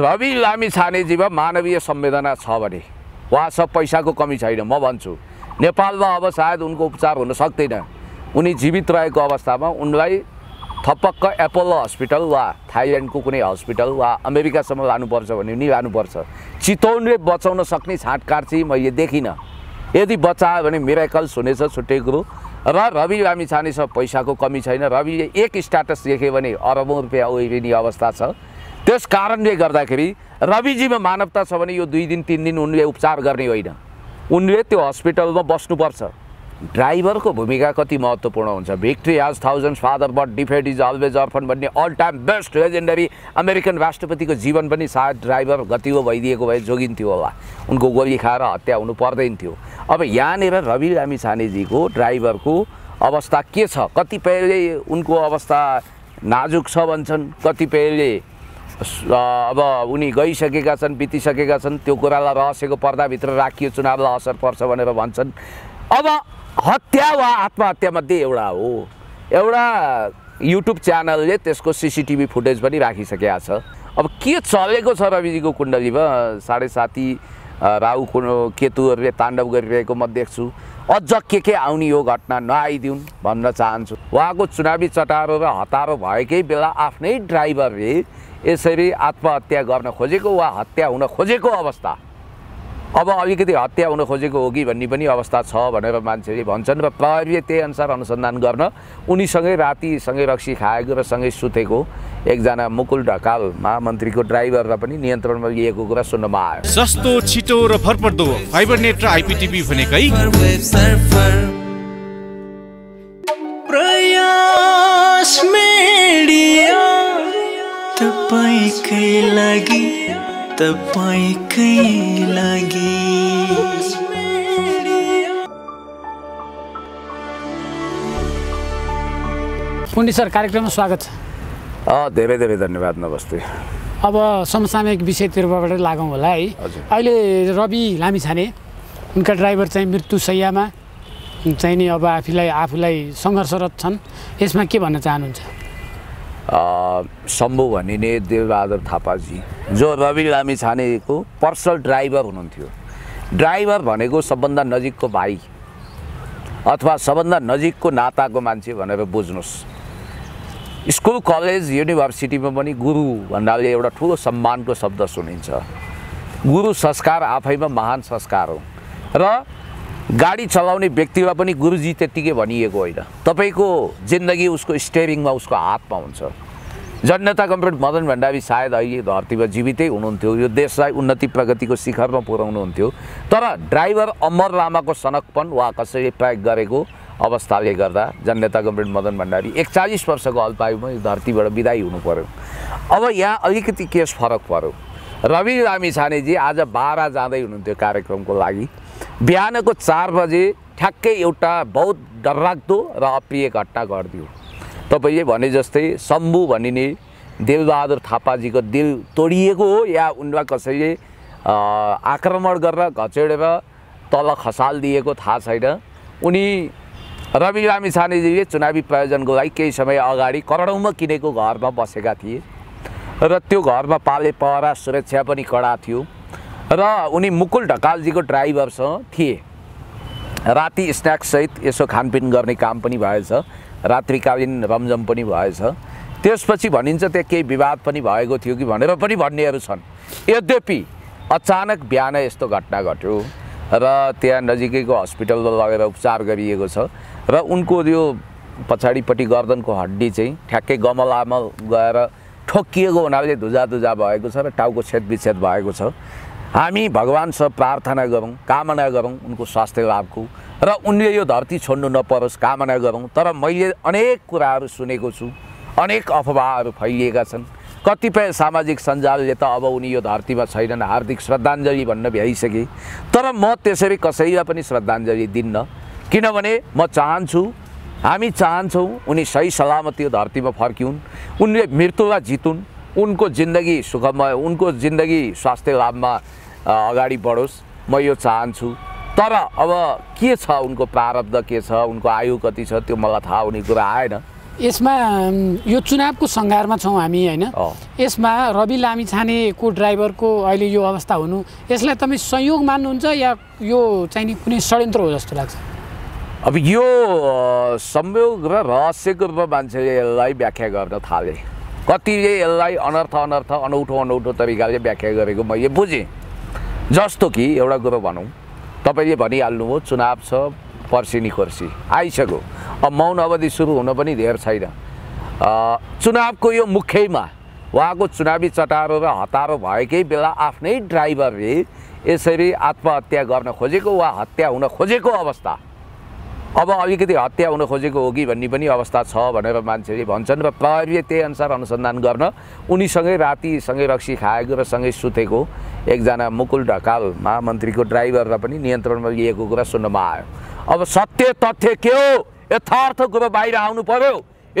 रवि लामी छानेजीमा मानवीय संवेदना छ भने सब पैसाको कमी छैन म भन्छु नेपालमा अब सायद उनको उपचार हुन सक्दैन उनी जीवित रहेको अवस्थामा उनलाई थपक्क एपोलो हस्पिटल वा थाइल्यान्डको कुनै हस्पिटल वा अमेरिकासम्म लानुपर्छ भने नि लानुपर्छ चितौनले बचाउन सक्ने छाँटकार चाहिँ मैले देखिनँ यदि बचायो भने मिराकल्स हुनेछ छुट्टै कुरो र रवि लामी छानेसँग पैसाको कमी छैन रवि एक स्ट्याटस देख्यो भने अरबौँ रुपियाँ ओहिरिने अवस्था छ त्यस कारणले गर्दाखेरि रविजीमा मानवता छ भने यो दुई दिन तिन दिन उनले उपचार गर्ने होइन उनले त्यो हस्पिटलमा बस्नुपर्छ ड्राइभरको भूमिका कति महत्त्वपूर्ण हुन्छ victory has thousand father but defeat is always orphan भन्ने all time best legendary American राष्ट्रपतिको जीवन पनि सायद ड्राइभर गतिगो भइदिएको भए जोगिन्थ्यो होला उनको गोली खाएर हत्या हुनु पर्दैन थियो अब यहाँनिर रवि लामी छानेजीको ड्राइभरको अवस्था के छ कतिपयले उनको अवस्था नाजुक छ भन्छन् कतिपयले अब उनी गइसकेका छन् बितिसकेका छन् त्यो कुरालाई रहस्यको पर्दाभित्र राखियो चुनावलाई असर पर्छ भनेर भन्छन् अब हत्या वा आत्महत्यामध्ये एउटा हो एउटा युट्युब च्यानलले त्यसको सिसिटिभी फुटेज पनि राखिसकेका छ अब के चलेको छ रविजीको कुण्डलीमा साढे साथी राहु केतुहरूले ताण्डव गरिरहेको म देख्छु अझ के के आउने यो घटना नआइदिउन् भन्न चाहन्छु उहाँको चुनावी चटारो र हतारो भएकै बेला आफ्नै ड्राइभरले यसरी आत्महत्या गर्न खोजेको वा हत्या हुन खोजेको अवस्था अब अलिकति हत्या हुन खोजेको हो कि भन्ने पनि अवस्था छ भनेर मान्छेले भन्छन् र प्रहरीले त्यही अनुसार अनुसन्धान गर्न उनीसँगै राति सँगै रक्सी खाएको र सँगै सुतेको एकजना मुकुल ढकाल महामन्त्रीको ड्राइभरलाई पनि नियन्त्रणमा लिएको कुरा सुन्नमा आयो सस्तो छिटो र भरपर्दो फाइबर नेट र आइपिटिभी भनेकै प्रयास तपाईँकै लागि तपाईँकै लागि पुण्डी सर कार्यक्रममा स्वागत छ धेरै धेरै धन्यवाद नमस्ते अब समसामयिक विषयतिरबाट लागौँ होला है अहिले रवि लामिछाने उनका ड्राइभर चाहिँ मृत्यु सयमा चाहिँ नि अब आफूलाई आफूलाई सङ्घर्षरत छन् यसमा के भन्न चाहनुहुन्छ शम्भु भनिने देवबहादुर थापाजी जो रवि लामी छानेको पर्सनल ड्राइभर हुनुहुन्थ्यो ड्राइभर भनेको सबभन्दा नजिकको भाइ अथवा सबभन्दा नजिकको नाताको मान्छे भनेर बुझ्नुहोस् स्कुल कलेज युनिभर्सिटीमा पनि गुरु भन्नाले एउटा ठुलो सम्मानको शब्द सुनिन्छ गुरु संस्कार आफैमा महान संस्कार हो र गाडी चलाउने व्यक्तिमा पनि गुरुजी त्यत्तिकै भनिएको होइन तपाईँको जिन्दगी उसको स्टेरिङमा उसको हातमा हुन्छ जनता कम्प्युट मदन भण्डारी सायद अहिले धरतीमा जीवितै हुनुहुन्थ्यो यो देशलाई उन्नति प्रगतिको शिखरमा पुर्याउनुहुन्थ्यो तर ड्राइभर अमर लामाको सनकपन वा कसैले प्रयोग गरेको अवस्थाले गर्दा जनता कम्प्युट मदन भण्डारी एकचालिस वर्षको अल्पायुमा यो धरतीबाट विदाई हुनु पऱ्यो अब यहाँ अलिकति केस फरक पर्यो रवि लामी छानेजी आज बाह्र जाँदै हुनुहुन्थ्यो कार्यक्रमको लागि बिहानको चार बजे ठ्याक्कै एउटा बहुत डरलाग्दो र अप्रिय घटना गरिदियो तपाईँले भने जस्तै शम्भु भनिने देवबहादुर थापाजीको दिल तोडिएको हो या उनलाई कसैले आक्रमण गरेर घचेडेर तल खसाल दिएको थाहा छैन उनी रवि लामी चुनावी प्रयोजनको लागि केही समय अगाडि करडौँमा किनेको घरमा बसेका थिए र त्यो घरमा पाले पहरा सुरक्षा पनि कडा थियो र उनी मुकुल ढकालजीको ड्राइभरसँग थिए राति स्न्याक्ससहित यसो खानपिन गर्ने काम पनि भएछ रात्रिकालीन रमझम पनि भएछ त्यसपछि भनिन्छ त्यहाँ केही विवाद पनि भएको थियो कि भनेर पनि भन्नेहरू छन् यद्यपि अचानक बिहान यस्तो घटना घट्यो र त्यहाँ नजिकैको हस्पिटलमा लगेर उपचार गरिएको छ र उनको यो पछाडिपट्टि गर्दनको हड्डी चाहिँ ठ्याक्कै गमलामल गएर ठोकिएको हुनाले धुजा धुजा भएको छ र टाउको छेदविच्छेद भएको छ हामी भगवान्सँग प्रार्थना गरौँ कामना गरौँ उनको स्वास्थ्य लाभको र उनले यो धरती छोड्नु नपरोस् कामना गरौँ तर मैले अनेक कुराहरू सुनेको छु अनेक अफवाहहरू फैलिएका छन् कतिपय सामाजिक सञ्जालले त अब उनी यो धरतीमा छैनन् हार्दिक श्रद्धाञ्जली भन्न भ्याइसके तर म त्यसरी कसैलाई पनि श्रद्धाञ्जली दिन्न किनभने म चाहन्छु हामी चाहन्छौँ उनी सही सलामत यो धरतीमा फर्किउन् उनले मृत्युलाई जितुन् उनको जिन्दगी सुखमय उनको जिन्दगी स्वास्थ्य लाभमा अगाडि बढोस् म यो चाहन्छु तर अब के छ उनको प्रारब्ध के छ उनको आयु कति छ त्यो मलाई थाहा हुने कुरा आएन यसमा यो चुनावको सङ्घारमा छौँ हामी होइन यसमा रवि लामी छानेको ड्राइभरको अहिले यो अवस्था हुनु यसलाई तपाईँ संयोग मान्नुहुन्छ या यो चाहिँ नि कुनै षड्यन्त्र हो जस्तो लाग्छ अब यो संयोग र रहस्यको रूपमा मान्छेले यसलाई व्याख्या गर्न थाले कतिले यसलाई अनर्थ अनर्थ अनौठो अनौठो तरिकाले व्याख्या गरेको मैले बुझेँ जस्तो कि एउटा कुरो भनौँ तपाईँले भनिहाल्नुभयो चुनाव छ पर्सी नि खोर्सी आइसक्यो अब मौन अवधि सुरु हुन पनि धेर छैन चुनावको यो मुख्यमा उहाँको चुनावी चटारो र हतारो भएकै बेला आफ्नै ड्राइभरले यसरी आत्महत्या गर्न खोजेको वा हत्या हुन खोजेको अवस्था अब अलिकति हत्या हुन खोजेको हो कि भन्ने पनि अवस्था छ भनेर मान्छेले भन्छन् र प्रहरीले त्यही अनुसार अनुसन्धान गर्न उनीसँगै राति सँगै रक्सी खाएको र सँगै सुतेको एकजना मुकुल ढकाल महामन्त्रीको ड्राइभरलाई पनि नियन्त्रणमा लिएको कुरा सुन्नमा आयो अब सत्य तथ्य के हो यथार्थ कुरो बाहिर आउनु पर्यो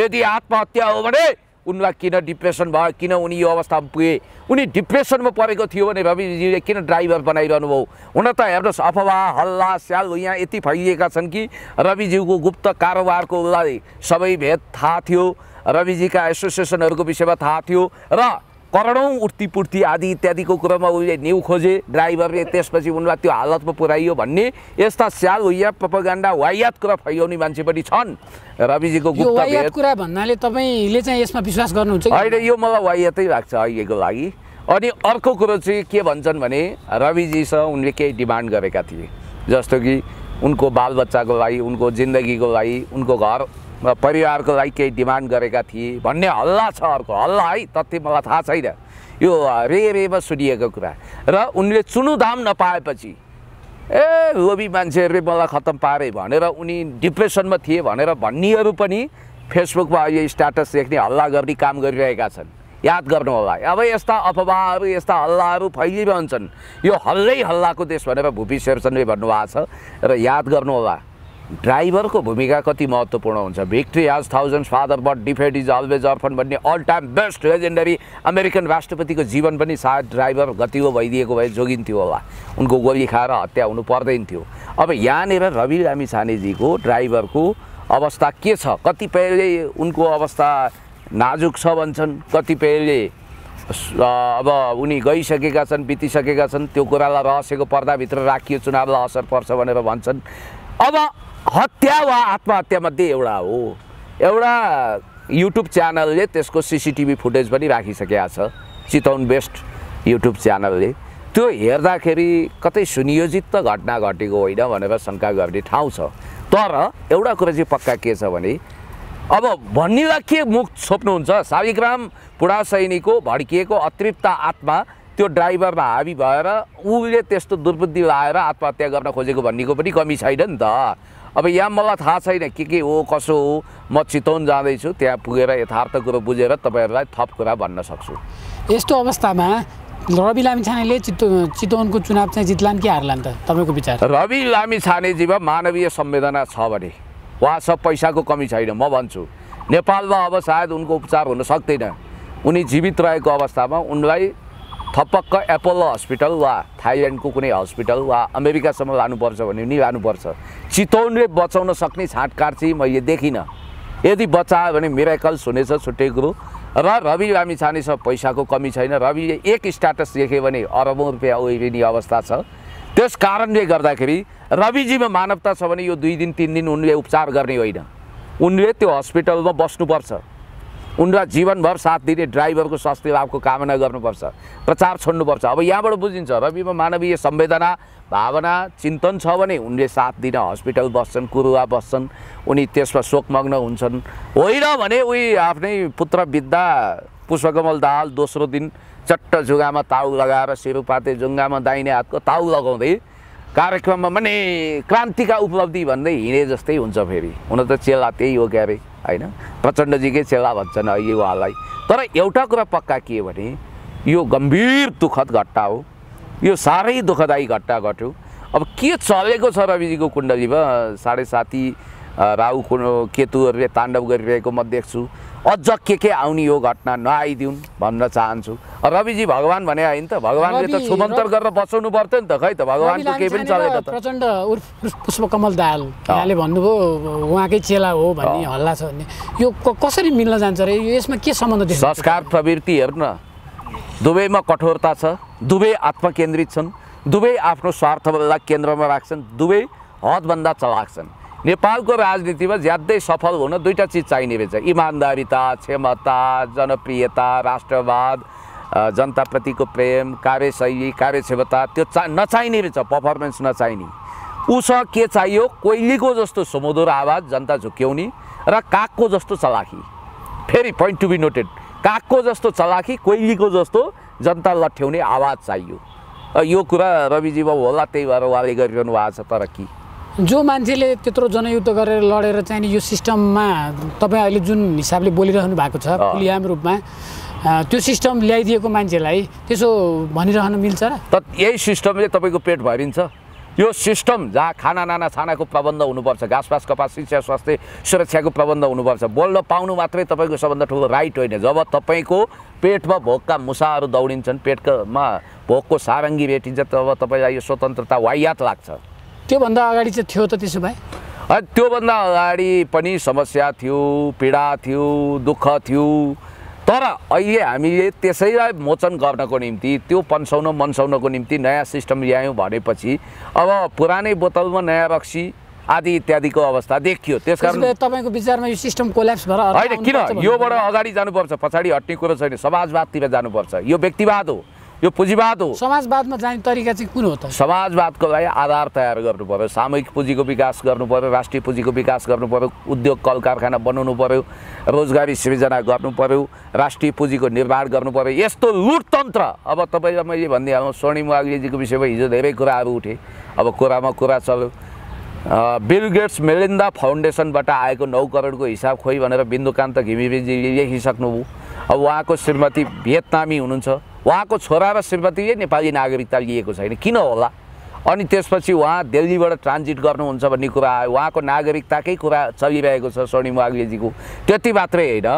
यदि आत्महत्या हो भने उनलाई किन डिप्रेसन भयो किन उनी यो अवस्थामा पुगे उनी डिप्रेसनमा परेको थियो भने रविजीले किन ड्राइभर बनाइरहनु भयो हुन त हेर्नुहोस् अफवाह हल्ला स्याल यहाँ यति फैलिएका छन् कि रविजीको गुप्त कारोबारको उसलाई सबै भेद थाहा थियो रविजीका एसोसिएसनहरूको विषयमा थाहा थियो र करोडौँ पूर्ति आदि इत्यादिको कुरोमा उसले न्यु खोजे ड्राइभरले त्यसपछि उनलाई त्यो हालतमा पुऱ्याइयो भन्ने यस्ता स्याल वैया पपगाण्डा वायात कुरा फैलाउने मान्छे पनि छन् रविजीको गुप्त कुरा भन्नाले तपाईँले चाहिँ यसमा विश्वास गर्नुहुन्छ अहिले यो मलाई वायातै लाग्छ अहिलेको लागि अनि अर्को कुरो चाहिँ के भन्छन् भने रविजीसँग उनले केही डिमान्ड गरेका थिए जस्तो कि उनको बालबच्चाको लागि उनको जिन्दगीको लागि उनको घर परिवारको लागि केही डिमान्ड गरेका थिए भन्ने हल्ला छ अर्को हल्ला है तथ्य मलाई थाहा छैन यो रे रेमा सुनिएको कुरा र उनले चुनुधाम नपाएपछि ए लोभी मान्छेहरूले मलाई खत्तम पारे भनेर उनी डिप्रेसनमा थिए भनेर भन्नेहरू पनि फेसबुकमा अहिले स्ट्याटस लेख्ने हल्ला गर्ने काम गरिरहेका छन् याद गर्नु होला अब यस्ता अफवाहहरू यस्ता हल्लाहरू फैलिरहन्छन् यो हल्लै हल्लाको देश भनेर भुपी शेरचन्दले भन्नुभएको छ र याद गर्नु होला ड्राइभरको भूमिका कति महत्त्वपूर्ण हुन्छ victory has thousand father but defeat is always orphan भन्ने all time best legendary American राष्ट्रपतिको जीवन पनि सायद ड्राइभर हो भइदिएको भए जोगिन्थ्यो होला उनको गोली खाएर हत्या हुनु पर्दैन थियो अब यहाँनिर रवि रामी छानेजीको ड्राइभरको अवस्था के छ कतिपयले उनको अवस्था नाजुक छ भन्छन् कतिपयले अब उनी गइसकेका छन् बितिसकेका छन् त्यो कुरालाई रहस्यको पर्दाभित्र राखियो चुनावलाई असर पर्छ भनेर भन्छन् अब हत्या वा आत्महत्यामध्ये एउटा हो एउटा युट्युब च्यानलले त्यसको सिसिटिभी फुटेज पनि राखिसकेका छ चितौन बेस्ट युट्युब च्यानलले त्यो हेर्दाखेरि कतै सुनियोजित त घटना घटेको होइन भनेर शङ्का गर्ने ठाउँ छ तर एउटा कुरा चाहिँ पक्का के छ भने अब भन्नेलाई के मुख छोप्नुहुन्छ शालिग्राम पुरा सैनिकको भड्किएको अतृप्त आत्मा त्यो ड्राइभरमा हाबी भएर उसले त्यस्तो दुर्बुद्धि लाएर आत्महत्या गर्न खोजेको भन्नेको पनि कमी छैन नि त अब यहाँ मलाई थाहा छैन के के हो कसो हो म चितवन जाँदैछु त्यहाँ पुगेर यथार्थ कुरो बुझेर तपाईँहरूलाई थप कुरा भन्न सक्छु यस्तो अवस्थामा रवि लामिछानेले छानेले चितवनको चुनाव चाहिँ जित्लान् कि हार्लान् त तपाईँको विचार रवि लामी छानेजीमा मानवीय संवेदना छ भने सब पैसाको कमी छैन म भन्छु नेपालमा अब सायद उनको उपचार हुन सक्दैन उनी जीवित रहेको अवस्थामा उनलाई थपक्क एपोलो हस्पिटल वा थाइल्यान्डको कुनै हस्पिटल वा अमेरिकासम्म लानुपर्छ भने नि लानुपर्छ चितौनले बचाउन सक्ने छाँटकाट चाहिँ मैले देखिनँ यदि बचायो भने मिराकल्स हुनेछ छुट्टै कुरो र रवि लामी छानेछ पैसाको कमी छैन रवि एक स्टाटस देख्यो भने अरबौँ रुपियाँ ओहिरिने अवस्था छ त्यस कारणले गर्दाखेरि रविजीमा मानवता छ भने यो दुई दिन तिन दिन उनले उपचार गर्ने होइन उनले त्यो हस्पिटलमा बस्नुपर्छ उनलाई जीवनभर साथ दिने ड्राइभरको स्वास्थ्य लाभको कामना गर्नुपर्छ प्रचार छोड्नुपर्छ अब यहाँबाट बुझिन्छ रविमा मानवीय संवेदना भावना चिन्तन छ भने उनले साथ दिन हस्पिटल बस्छन् कुरुवा बस्छन् उनी त्यसमा शोकमग्न हुन्छन् होइन भने उही आफ्नै पुत्र बिद्धा पुष्पकमल दाल दोस्रो दिन चट्ट जुगामा ताउ लगाएर सिरुपाते जुङ्गामा दाहिने हातको ताउ लगाउँदै कार्यक्रममा पनि क्रान्तिका उपलब्धि भन्दै हिँडे जस्तै हुन्छ फेरि हुन त चेला त्यही हो क्यारे होइन प्रचण्डजीकै चेला भन्छन् अहिले उहाँलाई तर एउटा कुरा पक्का के भने यो गम्भीर दुःखद घटना हो यो साह्रै दुःखदायी घटना घट्यो अब के चलेको छ रविजीको कुण्डलीमा साढे साथी राहु केतुहरूले ताण्डव गरिरहेको म देख्छु अझ के के आउने यो घटना नआइदिउन् भन्न चाहन्छु रविजी भगवान् भने होइन त भगवान्ले त छुमन्तर गरेर बचाउनु पर्थ्यो नि त खै त भगवान्को केही पनि चलेन त प्रचण्ड उर्फ पुष्पकमल दाहाल यहाँले भन्नुभयो उहाँकै चेला हो भन्ने हल्ला छ भन्ने यो कसरी मिल्न जान्छ र यसमा के सम्बन्ध संस्कार प्रवृत्ति हेर्न दुवैमा कठोरता छ दुवै आत्मकेन्द्रित छन् दुवै आफ्नो स्वार्थलाई केन्द्रमा राख्छन् दुवै हदभन्दा चलाक्छन् नेपालको राजनीतिमा ज्यादै सफल हुन दुईवटा चिज चाहिने रहेछ इमान्दारिता क्षमता जनप्रियता राष्ट्रवाद जनताप्रतिको प्रेम कार्यशैली कार्यक्षमता त्यो चा नचाहिने रहेछ पर्फर्मेन्स नचाहिने उस के चाहियो कोइलीको जस्तो सुमधुर आवाज जनता झुक्याउने र कागको जस्तो चलाखी फेरि पोइन्ट टु बी नोटेड कागको जस्तो चलाखी कोइलीको जस्तो जनता लठ्याउने आवाज चाहियो यो कुरा रविजी बाबु होला त्यही भएर उहाँले गरिरहनु भएको छ तर कि जो मान्छेले त्यत्रो जनयुद्ध गरेर लडेर चाहिँ यो सिस्टममा तपाईँ अहिले जुन हिसाबले बोलिरहनु भएको छ खुलियाम रूपमा त्यो सिस्टम ल्याइदिएको मान्छेलाई त्यसो भनिरहनु मिल्छ त यही सिस्टमले तपाईँको पेट भरिन्छ यो सिस्टम जहाँ खाना नाना छानाको प्रबन्ध हुनुपर्छ घाँसपास कपास शिक्षा स्वास्थ्य सुरक्षाको प्रबन्ध हुनुपर्छ बोल्न पाउनु मात्रै तपाईँको सबभन्दा ठुलो राइट होइन जब तपाईँको पेटमा भोकका मुसाहरू दौडिन्छन् पेटमा भोकको सारङ्गी भेटिन्छ तब तपाईँलाई यो स्वतन्त्रता वायात लाग्छ त्योभन्दा अगाडि चाहिँ थियो त त्यसो भए त्योभन्दा अगाडि पनि समस्या थियो पीडा थियो दुःख थियो तर अहिले हामीले त्यसैलाई मोचन गर्नको निम्ति त्यो पन्साउन मन्साउनको निम्ति नयाँ सिस्टम ल्यायौँ भनेपछि अब पुरानै बोतलमा नयाँ रक्सी आदि इत्यादिको अवस्था देखियो त्यस कारण तपाईँको विचारमा यो सिस्टम कोल्याप्स भएर होइन किन योबाट अगाडि जानुपर्छ पछाडि हट्ने कुरो छैन समाजवादतिर जानुपर्छ यो व्यक्तिवाद हो यो पुँजीवाद हो समाजवादमा जाने तरिका चाहिँ कुन हो त समाजवादको लागि आधार तयार गर्नु पर्यो सामूहिक पुँजीको विकास गर्नु पर्यो राष्ट्रिय पुँजीको विकास गर्नु पर्यो उद्योग कल कारखाना बनाउनु पर्यो रोजगारी सिर्जना गर्नु पर्यो राष्ट्रिय पुँजीको निर्माण गर्नु पर्यो यस्तो लुटतन्त्र अब तपाईँलाई मैले भनिदिएँ स्वर्णिम वाग्लेजीको विषयमा हिजो धेरै कुराहरू उठेँ अब कुरामा कुरा चल्यो बिल गेट्स मेलिन्दा फाउन्डेसनबाट आएको नौ करोडको हिसाब खोइ भनेर बिन्दुकान्त घिमिरेजीले लेखिसक्नुभयो अब उहाँको श्रीमती भियतनामी हुनुहुन्छ उहाँको छोरा र श्रीमतीले नेपाली नागरिकता लिएको छैन किन होला अनि त्यसपछि उहाँ दिल्लीबाट ट्रान्जिट गर्नुहुन्छ भन्ने कुरा आयो उहाँको नागरिकताकै कुरा चलिरहेको छ स्वर्णिम वाग्लेजीको त्यति मात्रै होइन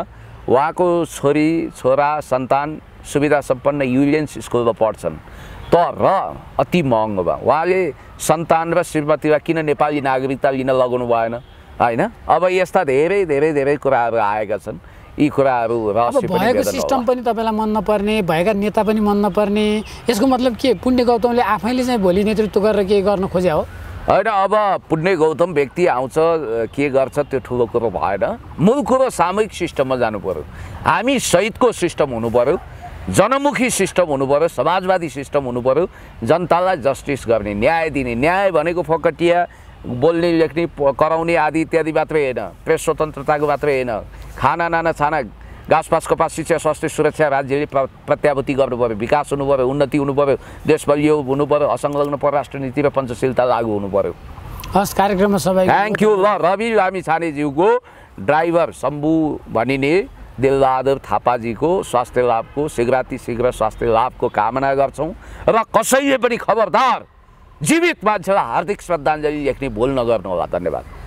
उहाँको छोरी छोरा सन्तान सुविधा सम्पन्न युलियन्स स्कुलमा पढ्छन् तर अति महँगो भयो उहाँले सन्तान र श्रीमतीलाई किन नेपाली नागरिकता लिन लगाउनु भएन होइन अब यस्ता धेरै धेरै धेरै कुराहरू आएका छन् यी कुराहरू भएको सिस्टम पनि तपाईँलाई मन नपर्ने भएका नेता पनि मन नपर्ने यसको मतलब के पुण्य गौतमले आफैले चाहिँ भोलि नेतृत्व गरेर के गर्न खोजे हो होइन अब पुण्य गौतम व्यक्ति आउँछ के गर्छ त्यो ठुलो कुरो भएन मूल कुरो सामूहिक सिस्टममा जानु पऱ्यो हामी सहितको सिस्टम हुनु पऱ्यो जनमुखी सिस्टम हुनु पऱ्यो समाजवादी सिस्टम हुनु पऱ्यो जनतालाई जस्टिस गर्ने न्याय दिने न्याय भनेको फकटिया बोल्ने लेख्ने कराउने आदि इत्यादि मात्रै होइन प्रेस स्वतन्त्रताको मात्रै होइन खाना नाना छाना घाँसपास पास शिक्षा स्वास्थ्य सुरक्षा राज्यले प्रत्याभूति गर्नु पऱ्यो विकास हुनु पऱ्यो उन्नति हुनु पऱ्यो देशभरि यो हुनु पऱ्यो असंलग्न परराष्ट्र नीति र पञ्चशीलता लागू हुनु पऱ्यो हस् कार्यक्रममा सबै थ्याङ्क यू ल रवि लामी छानेज्यूको ड्राइभर शम्भु भनिने दिलबहादुर थापाजीको स्वास्थ्य लाभको शीघ्राति शीघ्र स्वास्थ्य लाभको कामना गर्छौँ र कसैले पनि खबरदार जीवित मान्छेलाई हार्दिक श्रद्धाञ्जली लेख्ने भुल नगर्नु होला धन्यवाद